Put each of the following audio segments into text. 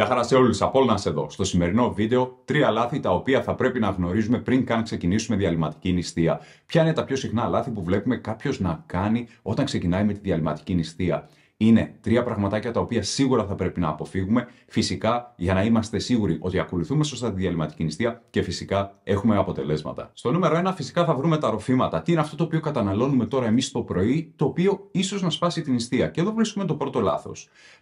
Γεια χαρά σε να σε εδώ. Στο σημερινό βίντεο, τρία λάθη τα οποία θα πρέπει να γνωρίζουμε πριν καν ξεκινήσουμε διαλυματική νηστεία. Ποια είναι τα πιο συχνά λάθη που βλέπουμε κάποιος να κάνει όταν ξεκινάει με τη διαλυματική νηστεία είναι τρία πραγματάκια τα οποία σίγουρα θα πρέπει να αποφύγουμε. Φυσικά, για να είμαστε σίγουροι ότι ακολουθούμε σωστά τη διαλυματική νηστεία και φυσικά έχουμε αποτελέσματα. Στο νούμερο 1, φυσικά θα βρούμε τα ροφήματα. Τι είναι αυτό το οποίο καταναλώνουμε τώρα εμείς το πρωί, το οποίο ίσως να σπάσει την νηστεία. Και εδώ βρίσκουμε το πρώτο λάθος.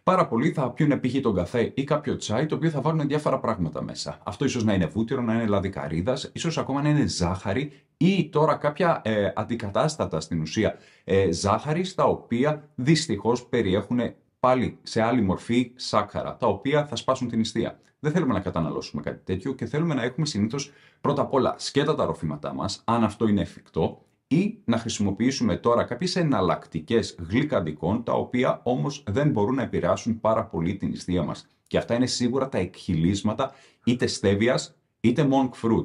Πάρα πολλοί θα πιούν π.χ. τον καφέ ή κάποιο τσάι, το οποίο θα βάλουν διάφορα πράγματα μέσα. Αυτό ίσως να είναι βούτυρο, να είναι λαδικαρίδας, ίσως ακόμα να είναι ζάχαρη ή τώρα κάποια ε, αντικατάστατα στην ουσία ε, ζάχαρης, τα οποία δυστυχώς περιέχουν πάλι σε άλλη μορφή σάκχαρα, τα οποία θα σπάσουν την ιστία. Δεν θέλουμε να καταναλώσουμε κάτι τέτοιο και θέλουμε να έχουμε συνήθως πρώτα απ' όλα σκέτα τα ροφήματά μας, αν αυτό είναι εφικτό, ή να χρησιμοποιήσουμε τώρα κάποιες εναλλακτικές γλυκαντικών, τα οποία όμως δεν μπορούν να επηρεάσουν πάρα πολύ την ιστία μας. Και αυτά είναι σίγουρα τα εκχυλίσματα είτε στέβιας είτε monk fruit.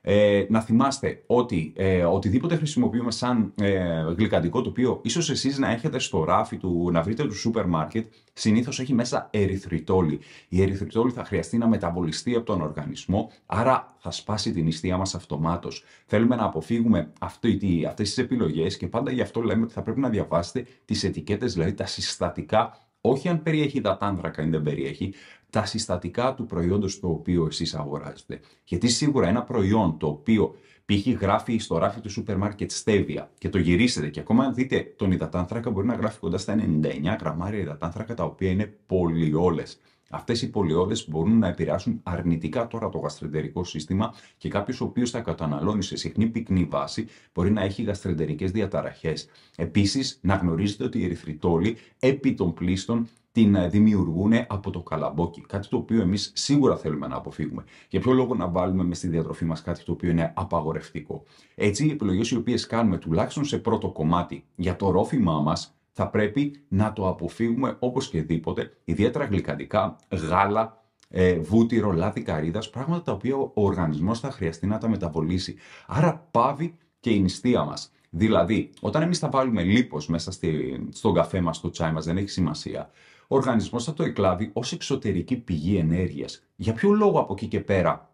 Ε, να θυμάστε ότι ε, οτιδήποτε χρησιμοποιούμε σαν ε, γλυκαντικό το οποίο ίσως εσείς να έχετε στο ράφι του, να βρείτε του σούπερ μάρκετ, συνήθως έχει μέσα ερυθριτόλη. Η ερυθριτόλη θα χρειαστεί να μεταβολιστεί από τον οργανισμό, άρα θα σπάσει την ιστία μας αυτομάτως. Θέλουμε να αποφύγουμε αυτή, αυτές τις επιλογές και πάντα γι' αυτό λέμε ότι θα πρέπει να διαβάσετε τις ετικέτες, δηλαδή τα συστατικά όχι αν περιέχει υδατάνθρακα ή δεν περιέχει, τα συστατικά του προϊόντος το οποίο εσείς αγοράζετε. Γιατί σίγουρα ένα προϊόν το οποίο π.χ. γράφει στο ράφι του σούπερ μάρκετ στέβια και το γυρίσετε και ακόμα αν δείτε τον υδατάνθρακα μπορεί να γράφει κοντά στα 99 γραμμάρια υδατάνθρακα τα οποία είναι πολυόλες αυτές οι πολιόδε μπορούν να επηρεάσουν αρνητικά τώρα το γαστρεντερικό σύστημα και κάποιος ο οποίος θα καταναλώνει σε συχνή πυκνή βάση μπορεί να έχει γαστρεντερικές διαταραχές. Επίσης, να γνωρίζετε ότι οι ερυθριτόλοι επί των πλήστων την ε, δημιουργούν από το καλαμπόκι. Κάτι το οποίο εμείς σίγουρα θέλουμε να αποφύγουμε. Για ποιο λόγο να βάλουμε μες στη διατροφή μας κάτι το οποίο είναι απαγορευτικό. Έτσι, οι επιλογές οι οποίες κάνουμε τουλάχιστον σε πρώτο κομμάτι για το ρόφημά μας θα πρέπει να το αποφύγουμε όπως και δίποτε, ιδιαίτερα γλυκαντικά, γάλα, ε, βούτυρο, λάδι καρύδας, πράγματα τα οποία ο οργανισμός θα χρειαστεί να τα μεταβολήσει. Άρα πάβει και η νηστεία μας. Δηλαδή, όταν εμείς θα βάλουμε λίπος μέσα στη, στον καφέ μας, στο τσάι μας, δεν έχει σημασία, ο οργανισμός θα το εκλάβει ως εξωτερική πηγή ενέργειας. Για ποιο λόγο από εκεί και πέρα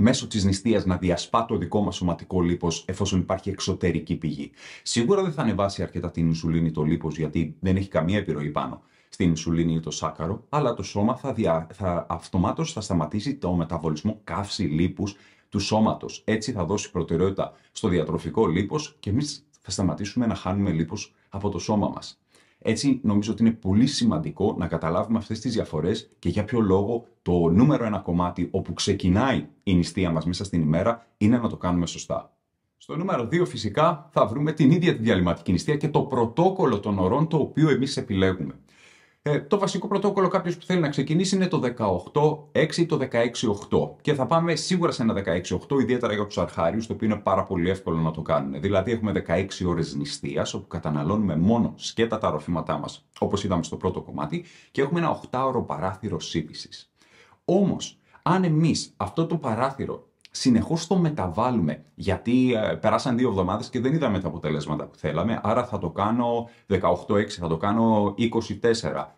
μέσω της νηστείας να διασπά το δικό μας σωματικό λίπος εφόσον υπάρχει εξωτερική πηγή. Σίγουρα δεν θα ανεβάσει αρκετά την ινσουλίνη το λίπος γιατί δεν έχει καμία επιρροή πάνω στην ινσουλίνη ή το σάκαρο, αλλά το σώμα θα, δια... θα αυτομάτως θα σταματήσει το μεταβολισμό καύση λίπους του σώματος. Έτσι θα δώσει προτεραιότητα στο διατροφικό λίπος και εμείς θα σταματήσουμε να χάνουμε λίπος από το σώμα μας. Έτσι, νομίζω ότι είναι πολύ σημαντικό να καταλάβουμε αυτές τις διαφορές και για ποιο λόγο το νούμερο ένα κομμάτι όπου ξεκινάει η νηστεία μας μέσα στην ημέρα είναι να το κάνουμε σωστά. Στο νούμερο 2 φυσικά θα βρούμε την ίδια τη διαλυματική νηστεία και το πρωτόκολλο των ωρών το οποίο εμείς επιλέγουμε. Ε, το βασικό πρωτόκολλο κάποιος που θέλει να ξεκινήσει είναι το 18-6 ή το 16-8. Και θα πάμε σίγουρα σε ένα 16-8, ιδιαίτερα για τους αρχάριους, το οποίο είναι πάρα πολύ εύκολο να το κάνουν. Δηλαδή, έχουμε 16 ώρες νηστείας, όπου καταναλώνουμε μόνο σκέτα τα ροφήματά μας, όπως είδαμε στο πρώτο κομμάτι, και έχουμε ένα 8ωρο παράθυρο σύπηση. Όμως, αν εμείς αυτό το παράθυρο συνεχώς το μεταβάλλουμε. Γιατί ε, περάσαν δύο εβδομάδες και δεν είδαμε τα αποτελέσματα που θέλαμε. Άρα θα το κάνω 18-6, θα το κάνω 24,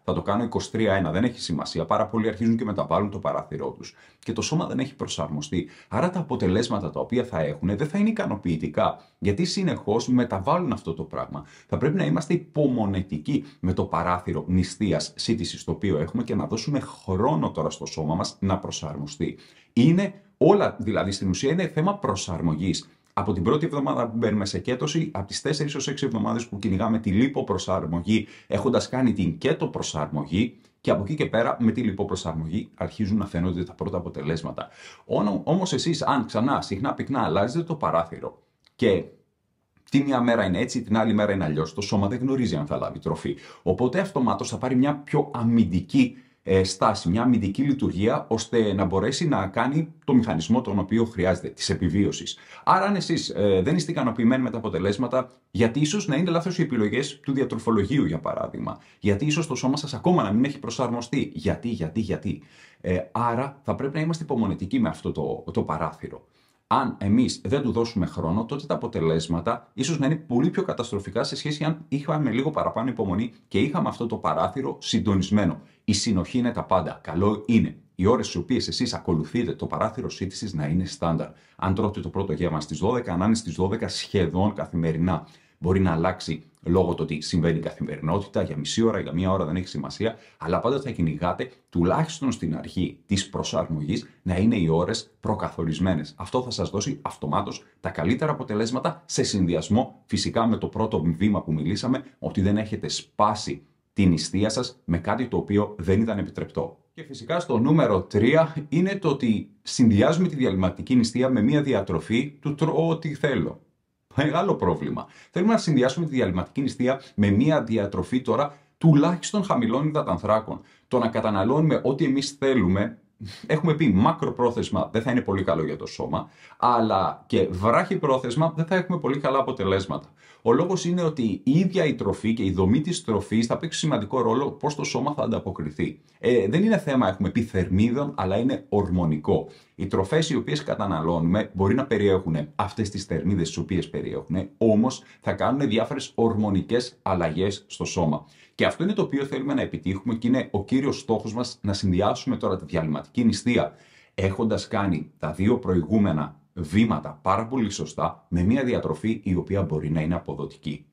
θα το κάνω 23-1. Δεν έχει σημασία. Πάρα πολλοί αρχίζουν και μεταβάλλουν το παράθυρό τους. Και το σώμα δεν έχει προσαρμοστεί. Άρα τα αποτελέσματα τα οποία θα έχουν δεν θα είναι ικανοποιητικά. Γιατί συνεχώς μεταβάλλουν αυτό το πράγμα. Θα πρέπει να είμαστε υπομονετικοί με το παράθυρο νηστείας σύντησης το οποίο έχουμε και να δώσουμε χρόνο τώρα στο σώμα μας να προσαρμοστεί. Είναι Όλα δηλαδή στην ουσία είναι θέμα προσαρμογής. Από την πρώτη εβδομάδα που μπαίνουμε σε κέτωση, από τις 4 έω 6 εβδομάδες που κυνηγάμε τη λιποπροσαρμογή, έχοντας κάνει την κέτο προσαρμογή, και από εκεί και πέρα με τη λιποπροσαρμογή αρχίζουν να φαίνονται τα πρώτα αποτελέσματα. Όμως εσείς, αν ξανά συχνά πυκνά αλλάζετε το παράθυρο και τη μια μέρα είναι έτσι, την άλλη μέρα είναι αλλιώς, το σώμα δεν γνωρίζει αν θα λάβει τροφή. Οπότε αυτομάτως θα πάρει μια πιο αμυντική ε, στάση, μια αμυντική λειτουργία, ώστε να μπορέσει να κάνει το μηχανισμό τον οποίο χρειάζεται, της επιβίωσης. Άρα, αν εσείς ε, δεν είστε ικανοποιημένοι με τα αποτελέσματα, γιατί ίσως να είναι λάθος οι επιλογές του διατροφολογίου, για παράδειγμα. Γιατί ίσως το σώμα σας ακόμα να μην έχει προσαρμοστεί. Γιατί, γιατί, γιατί. Ε, άρα, θα πρέπει να είμαστε υπομονετικοί με αυτό το, το παράθυρο αν εμείς δεν του δώσουμε χρόνο, τότε τα αποτελέσματα ίσως να είναι πολύ πιο καταστροφικά σε σχέση αν είχαμε λίγο παραπάνω υπομονή και είχαμε αυτό το παράθυρο συντονισμένο. Η συνοχή είναι τα πάντα. Καλό είναι οι ώρες στις οποίες εσείς ακολουθείτε το παράθυρο σύντησης να είναι στάνταρ. Αν τρώτε το πρώτο γεύμα στις 12, να είναι στις 12 σχεδόν καθημερινά μπορεί να αλλάξει λόγω του ότι συμβαίνει η καθημερινότητα, για μισή ώρα, για μία ώρα δεν έχει σημασία, αλλά πάντα θα κυνηγάτε τουλάχιστον στην αρχή της προσαρμογής να είναι οι ώρες προκαθορισμένες. Αυτό θα σας δώσει αυτομάτως τα καλύτερα αποτελέσματα σε συνδυασμό φυσικά με το πρώτο βήμα που μιλήσαμε, ότι δεν έχετε σπάσει την νηστεία σας με κάτι το οποίο δεν ήταν επιτρεπτό. Και φυσικά στο νούμερο 3 είναι το ότι συνδυάζουμε τη διαλυματική νηστεία με μια διατροφή του τρώω ό,τι θέλω. Μεγάλο πρόβλημα. Θέλουμε να συνδυάσουμε τη διαλυματική νηστεία με μια διατροφή τώρα τουλάχιστον χαμηλών υδατανθράκων. Το να καταναλώνουμε ό,τι εμείς θέλουμε έχουμε πει μακροπρόθεσμα δεν θα είναι πολύ καλό για το σώμα, αλλά και βράχη πρόθεσμα δεν θα έχουμε πολύ καλά αποτελέσματα. Ο λόγος είναι ότι η ίδια η τροφή και η δομή της τροφής θα παίξει σημαντικό ρόλο πώς το σώμα θα ανταποκριθεί. Ε, δεν είναι θέμα, έχουμε πει, θερμίδων, αλλά είναι ορμονικό. Οι τροφές οι οποίες καταναλώνουμε μπορεί να περιέχουν αυτές τις θερμίδες τις οποίες περιέχουν, όμως θα κάνουν διάφορες ορμονικές αλλαγές στο σώμα. Και αυτό είναι το οποίο θέλουμε να επιτύχουμε και είναι ο κύριος στόχος μας να συνδυάσουμε τώρα τη διαλυματική νηστεία έχοντας κάνει τα δύο προηγούμενα βήματα πάρα πολύ σωστά με μια διατροφή η οποία μπορεί να είναι αποδοτική.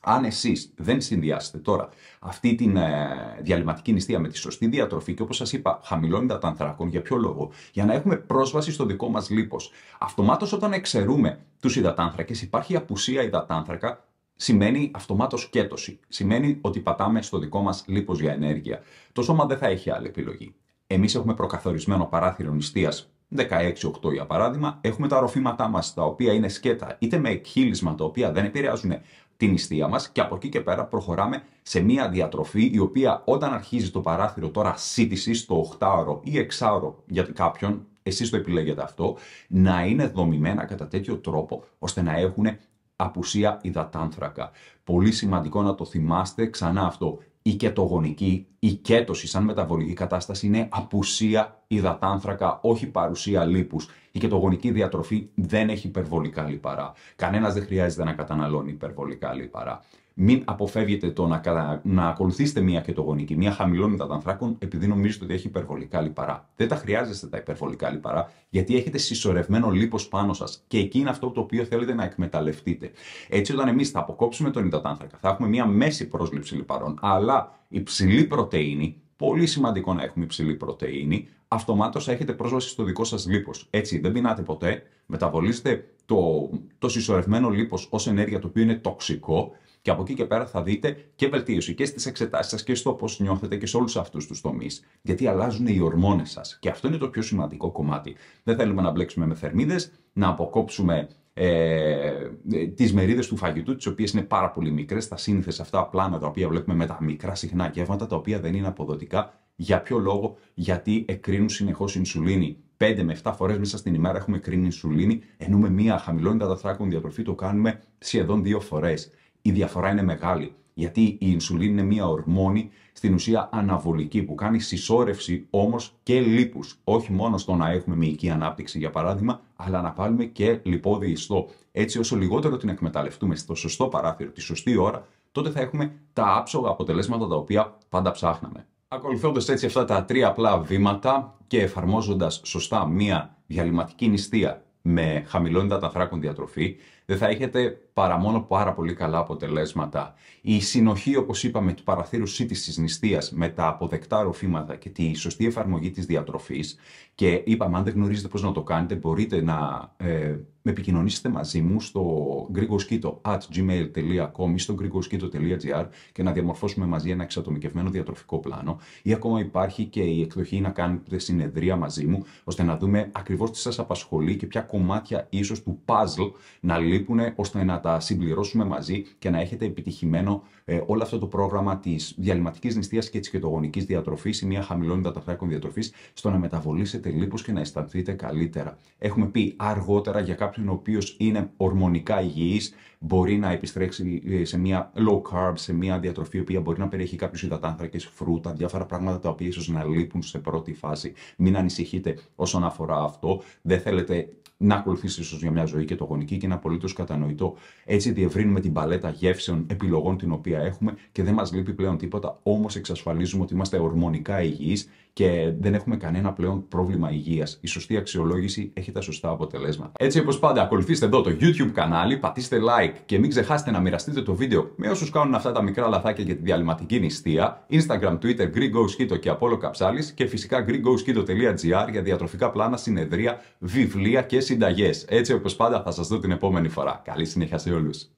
Αν εσείς δεν συνδυάσετε τώρα αυτή τη ε, διαλυματική νηστεία με τη σωστή διατροφή και όπως σας είπα χαμηλώνει τα ανθρακών, για ποιο λόγο, για να έχουμε πρόσβαση στο δικό μας λίπος. Αυτομάτως όταν εξαιρούμε τους υδατάνθρακες υπάρχει απουσία υδατάνθρακα σημαίνει αυτομάτως σκέτωση. Σημαίνει ότι πατάμε στο δικό μας λίπος για ενέργεια. Το σώμα δεν θα έχει άλλη Εμεί Εμείς έχουμε προκαθορισμένο νηστεία νηστείας 16-8 για παράδειγμα, έχουμε τα ροφήματά μας, τα οποία είναι σκέτα είτε με εκχύλισμα τα οποία δεν επηρεάζουν την νηστεία μας και από εκεί και πέρα προχωράμε σε μια διατροφή η οποία όταν αρχίζει το παράθυρο τώρα σύντηση το 8ωρο ή 6ωρο για κάποιον, εσείς το επιλέγετε αυτό, να είναι δομημένα κατά τέτοιο τρόπο ώστε να έχουν απουσία υδατάνθρακα. Πολύ σημαντικό να το θυμάστε ξανά αυτό. Η κετογονική, η κέτωση σαν μεταβολική κατάσταση είναι απουσία υδατάνθρακα, όχι παρουσία λίπους. Η κετογονική διατροφή δεν έχει υπερβολικά λιπαρά. Κανένας δεν χρειάζεται να καταναλώνει υπερβολικά λιπαρά μην αποφεύγετε το να, να ακολουθήσετε μία κετογονική, μία χαμηλών υδατανθράκων, επειδή νομίζετε ότι έχει υπερβολικά λιπαρά. Δεν τα χρειάζεστε τα υπερβολικά λιπαρά, γιατί έχετε συσσωρευμένο λίπος πάνω σας και εκεί είναι αυτό το οποίο θέλετε να εκμεταλλευτείτε. Έτσι, όταν εμείς θα αποκόψουμε τον υδατάνθρακα, θα έχουμε μία μέση πρόσληψη λιπαρών, αλλά υψηλή πρωτενη, πολύ σημαντικό να έχουμε υψηλή πρωτενη, αυτομάτως έχετε πρόσβαση στο δικό σας λίπος. Έτσι, δεν πεινάτε ποτέ, μεταβολίζετε το, το συσσωρευμένο λίπος ως ενέργεια το οποίο είναι τοξικό και από εκεί και πέρα θα δείτε και βελτίωση και στις εξετάσεις σας και στο πώς νιώθετε και σε όλους αυτούς τους τομείς. Γιατί αλλάζουν οι ορμόνες σας. Και αυτό είναι το πιο σημαντικό κομμάτι. Δεν θέλουμε να μπλέξουμε με θερμίδες, να αποκόψουμε ε, ε, τις μερίδες του φαγητού, τις οποίες είναι πάρα πολύ μικρές, τα σύνθεσα αυτά πλάνα τα οποία βλέπουμε με τα μικρά συχνά γεύματα, τα οποία δεν είναι αποδοτικά. Για ποιο λόγο, γιατί εκρίνουν συνεχώς ινσουλίνη. 5 με 7 φορές μέσα στην ημέρα έχουμε κρίνει ινσουλίνη, ενώ με μία χαμηλώνει τα διατροφή το κάνουμε σχεδόν δύο φορές η διαφορά είναι μεγάλη. Γιατί η ινσουλίνη είναι μία ορμόνη στην ουσία αναβολική που κάνει συσσόρευση όμως και λίπους. Όχι μόνο στο να έχουμε μυϊκή ανάπτυξη για παράδειγμα, αλλά να βάλουμε και λιπόδι ιστό. Έτσι, όσο λιγότερο την εκμεταλλευτούμε στο σωστό παράθυρο, τη σωστή ώρα, τότε θα έχουμε τα άψογα αποτελέσματα τα οποία πάντα ψάχναμε. Ακολουθώντας έτσι αυτά τα τρία απλά βήματα και εφαρμόζοντας σωστά μία διαλυματική νηστεία με χαμηλό υδαταθράκων διατροφή, δεν θα έχετε παρά μόνο πάρα πολύ καλά αποτελέσματα. Η συνοχή, όπως είπαμε, του παραθύρου σύτης της νηστείας με τα αποδεκτά ροφήματα και τη σωστή εφαρμογή της διατροφής. και είπαμε, αν δεν γνωρίζετε πώς να το κάνετε, μπορείτε να ε, επικοινωνήσετε μαζί μου στο grigoskito ή στο γκριγκοσκίτο.gr και να διαμορφώσουμε μαζί ένα εξατομικευμένο διατροφικό πλάνο ή ακόμα υπάρχει και η εκδοχή να κάνετε συνεδρία μαζί μου ώστε να δούμε ακριβώς τι σας απασχολεί και ποια κομμάτια ίσως του puzzle να λείπουν, ώστε να τα συμπληρώσουμε μαζί και να έχετε επιτυχημένο ε, όλο αυτό το πρόγραμμα της διαλυματικής νηστείας και της κετογονικής διατροφής ή μια χαμηλών υδαταφράκων διατροφής στο να μεταβολήσετε λίπος και να αισθανθείτε καλύτερα. Έχουμε πει αργότερα για κάποιον ο οποίος είναι ορμονικά υγιής, μπορεί να επιστρέψει ε, σε μια low carb, σε μια διατροφή η μπορεί να περιέχει κάποιους υδατάνθρακες, φρούτα, διάφορα πράγματα τα οποία ίσως να λείπουν σε πρώτη φάση. Μην ανησυχείτε όσον αφορά αυτό. Δεν θέλετε να ακολουθήσει ίσως για μια ζωή και το γονική και είναι κατανοητό. Έτσι διευρύνουμε την παλέτα γεύσεων, επιλογών την οποία έχουμε και δεν μας λείπει πλέον τίποτα. Όμως εξασφαλίζουμε ότι είμαστε ορμονικά υγιείς και δεν έχουμε κανένα πλέον πρόβλημα υγείας. Η σωστή αξιολόγηση έχει τα σωστά αποτελέσματα. Έτσι, όπως πάντα, ακολουθήστε εδώ το YouTube κανάλι, πατήστε like και μην ξεχάσετε να μοιραστείτε το βίντεο με όσους κάνουν αυτά τα μικρά λαθάκια για τη διαλυματική νηστεία. Instagram, Twitter, Greek και Apollo Καψάλη και φυσικά GreekGoSkito.gr για διατροφικά πλάνα, συνεδρία, βιβλία και συνταγές. Έτσι, όπως πάντα, θα σας δω την επόμενη φορά φορά. Καλή συνέχεια σε όλους.